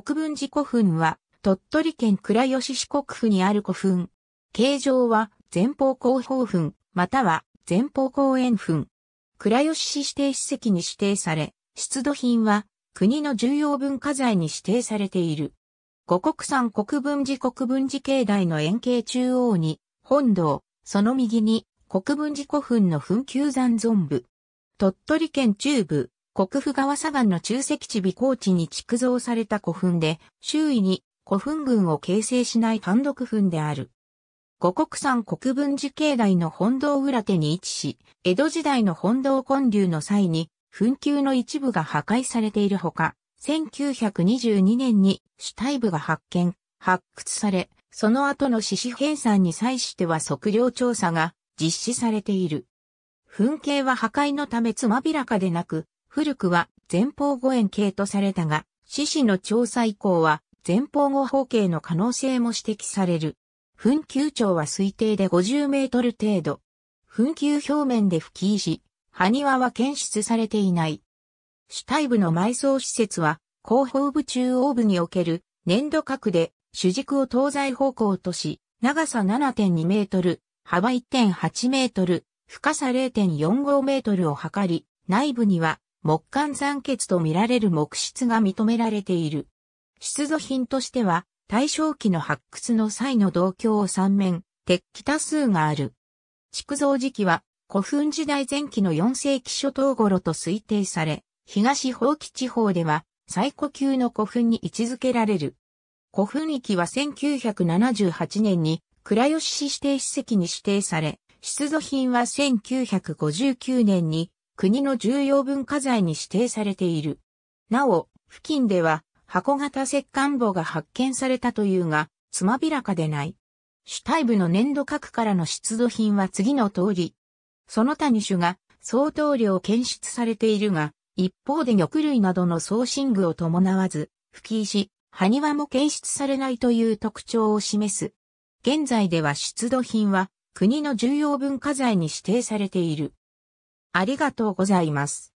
国分寺古墳は、鳥取県倉吉市国府にある古墳。形状は、前方後方墳、または、前方後円墳。倉吉市指定史跡に指定され、出土品は、国の重要文化財に指定されている。五国山国分寺国分寺境内の円形中央に、本堂、その右に、国分寺古墳の墳丘山存部。鳥取県中部、国府川砂岩の中石地美高地に築造された古墳で、周囲に古墳群を形成しない単独墳である。五国山国分寺境内の本堂裏手に位置し、江戸時代の本堂建立の際に、墳丘の一部が破壊されているほか、1922年に主体部が発見、発掘され、その後の獅子編纂に際しては測量調査が実施されている。墳形は破壊のためつまびらかでなく、古くは前方五円形とされたが、獅子の調査以降は前方後方形の可能性も指摘される。墳丘長は推定で50メートル程度。墳丘表面で吹き石、埴輪は検出されていない。主体部の埋葬施設は、後方部中央部における粘土核で主軸を東西方向とし、長さ7.2メートル、幅1.8メートル、深さ0.45メートルを測り、内部には木管残欠と見られる木質が認められている。出土品としては、大正期の発掘の際の銅鏡を3面、鉄器多数がある。築造時期は古墳時代前期の4世紀初頭頃と推定され、東方基地方では最古級の古墳に位置づけられる。古墳域は1978年に倉吉市指定史跡に指定され、出土品は1959年に国の重要文化財に指定されている。なお、付近では箱型石棺墓が発見されたというが、つまびらかでない。主体部の粘土核からの出土品は次の通り。その他に種が相当量検出されているが、一方で玉類などの送信具を伴わず、吹石、埴輪も検出されないという特徴を示す。現在では出土品は国の重要文化財に指定されている。ありがとうございます。